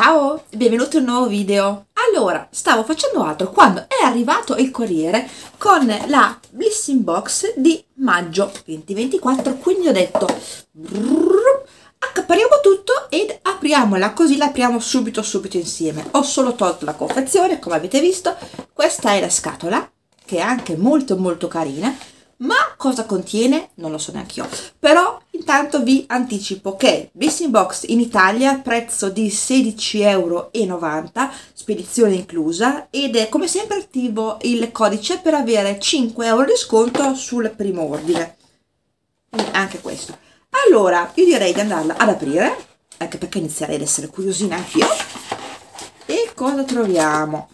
Ciao, benvenuti a un nuovo video. Allora, stavo facendo altro quando è arrivato il corriere con la Blissing Box di maggio 2024, quindi ho detto brrr, accapariamo tutto ed apriamola, così la apriamo subito subito insieme. Ho solo tolto la confezione, come avete visto, questa è la scatola, che è anche molto molto carina, ma cosa contiene? Non lo so neanche io, però Intanto vi anticipo che Missing Box in Italia prezzo di 16,90 euro, spedizione inclusa, ed è come sempre attivo il codice per avere 5 euro di sconto sul primo ordine. Quindi anche questo. Allora, io direi di andarla ad aprire, anche perché inizierei ad essere curiosina anch'io. E cosa troviamo?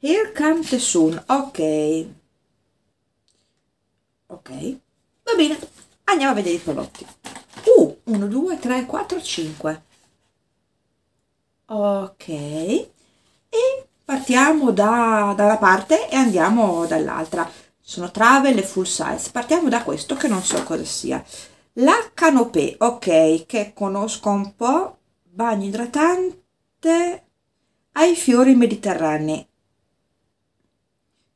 Here comes soon, ok. Ok, va bene andiamo a vedere i prodotti uh 1 2 3 4 5 ok e partiamo da, da una parte e andiamo dall'altra sono travel e full size partiamo da questo che non so cosa sia la canopè ok che conosco un po bagno idratante ai fiori mediterranei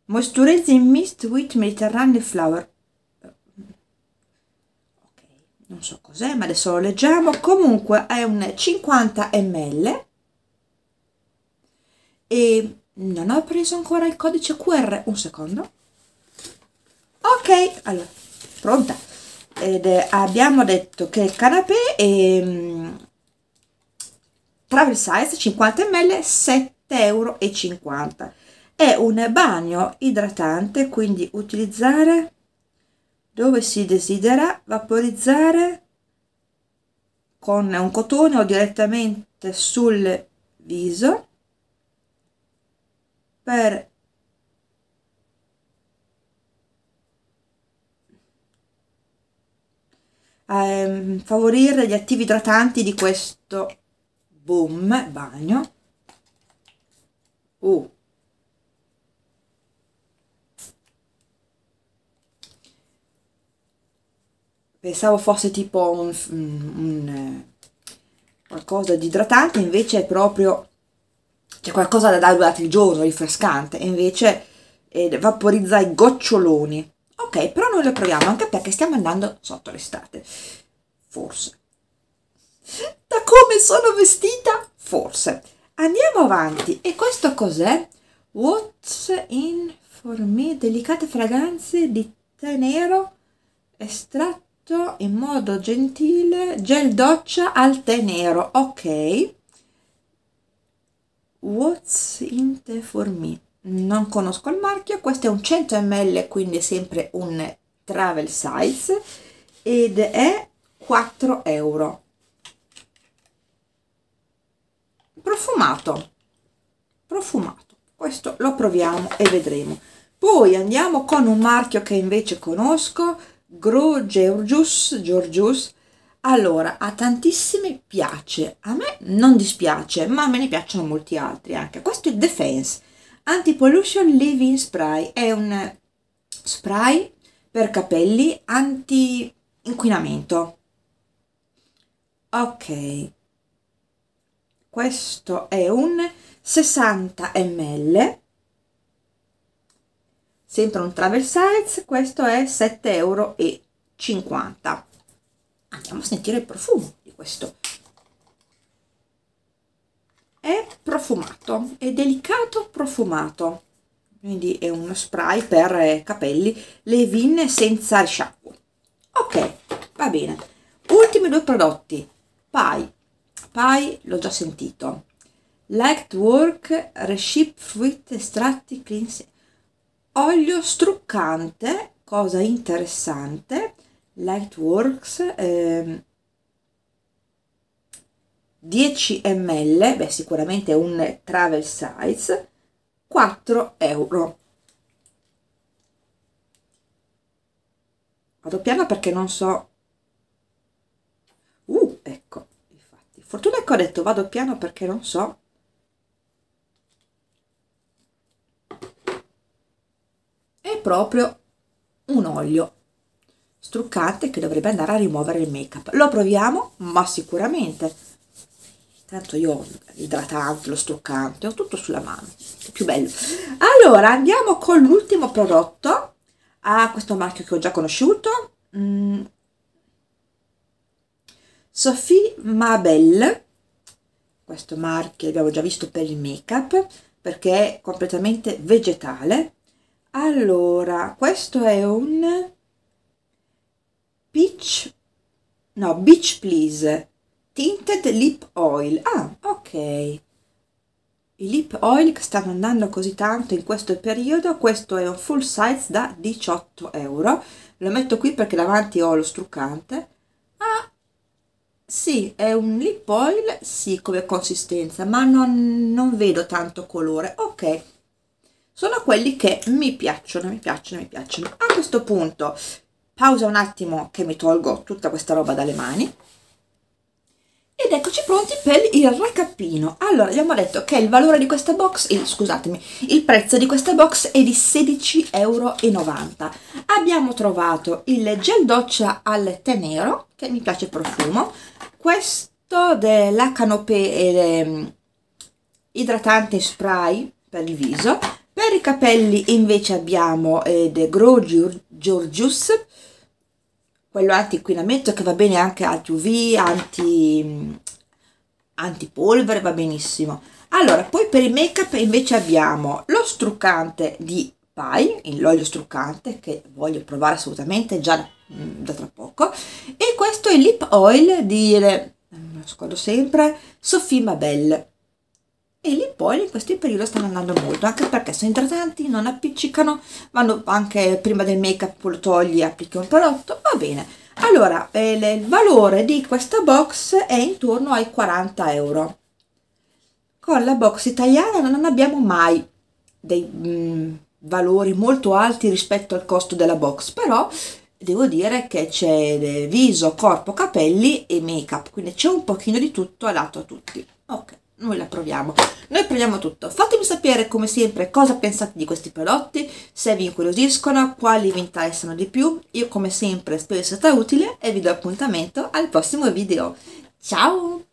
moisturizing mist with mediterranean flower non so cos'è ma adesso lo leggiamo comunque è un 50 ml e non ho preso ancora il codice QR un secondo ok allora pronta ed eh, abbiamo detto che il canapè è mh, mm, travel size 50 ml 7,50 euro è un bagno idratante quindi utilizzare dove si desidera vaporizzare con un cotone o direttamente sul viso per ehm, favorire gli attivi idratanti di questo boom bagno uh pensavo fosse tipo un, un, eh, qualcosa di idratante, invece è proprio c'è cioè qualcosa da dare latigioso, rinfrescante, e invece eh, vaporizza i goccioloni. Ok, però noi lo proviamo anche perché stiamo andando sotto l'estate. Forse. Da come sono vestita? Forse. Andiamo avanti. E questo cos'è? What's in for me? Delicate fragranze di tè nero, estratto in modo gentile gel doccia al tè nero ok what's in the for me non conosco il marchio questo è un 100 ml quindi sempre un travel size ed è 4 euro profumato profumato questo lo proviamo e vedremo poi andiamo con un marchio che invece conosco Gro Georgius, Georgius, allora, a tantissimi piace, a me non dispiace, ma me ne piacciono molti altri anche. Questo è Defense Anti-Pollution Living Spray, è un spray per capelli anti-inquinamento. Ok, questo è un 60 ml sempre un travel size questo è 7,50 euro andiamo a sentire il profumo di questo è profumato è delicato profumato quindi è uno spray per eh, capelli levin senza risciacquo ok va bene ultimi due prodotti pai pai l'ho già sentito Light Work Reshape Fruit Estratti Cleanse olio struccante cosa interessante lightworks eh, 10 ml beh sicuramente un travel size 4 euro vado piano perché non so uh ecco infatti fortuna che ho detto vado piano perché non so proprio un olio struccante che dovrebbe andare a rimuovere il make up lo proviamo ma sicuramente tanto io ho l'idratante lo struccante ho tutto sulla mano è più bello allora andiamo con l'ultimo prodotto a questo marchio che ho già conosciuto mm. Sophie Mabel questo marchio l'abbiamo già visto per il make up perché è completamente vegetale allora, questo è un Peach, no, Beach Please, Tinted Lip Oil. Ah, ok. I lip oil che stanno andando così tanto in questo periodo, questo è un full size da 18 euro. Lo metto qui perché davanti ho lo struccante. Ah, sì, è un lip oil, sì, come consistenza, ma non, non vedo tanto colore. Ok sono quelli che mi piacciono, mi piacciono, mi piacciono. A questo punto pausa un attimo che mi tolgo tutta questa roba dalle mani ed eccoci pronti per il recapino. Allora, abbiamo detto che il valore di questa box, il, scusatemi, il prezzo di questa box è di 16,90 euro. Abbiamo trovato il gel doccia al tè nero, che mi piace il profumo, questo della canopè ehm, idratante spray per il viso, per i capelli invece abbiamo eh, The Grow Georgius, quello anti-inquinamento che va bene anche anti-UV, anti, mm, anti-polvere, va benissimo. Allora, poi per il make-up invece abbiamo lo struccante di Pai, l'olio struccante che voglio provare assolutamente già mm, da tra poco, e questo è il lip oil di, non scordo sempre, Sofì Mabel e lì poi in questo periodo stanno andando molto anche perché sono idratanti, non appiccicano vanno anche prima del make up lo togli e applichi un palotto va bene allora eh, il valore di questa box è intorno ai 40 euro con la box italiana non abbiamo mai dei mh, mm, valori molto alti rispetto al costo della box però devo dire che c'è eh, viso, corpo, capelli e make up quindi c'è un pochino di tutto a lato a tutti ok noi la proviamo. Noi proviamo tutto. Fatemi sapere come sempre cosa pensate di questi prodotti, se vi incuriosiscono, quali vi interessano di più. Io come sempre spero sia stata utile e vi do appuntamento al prossimo video. Ciao!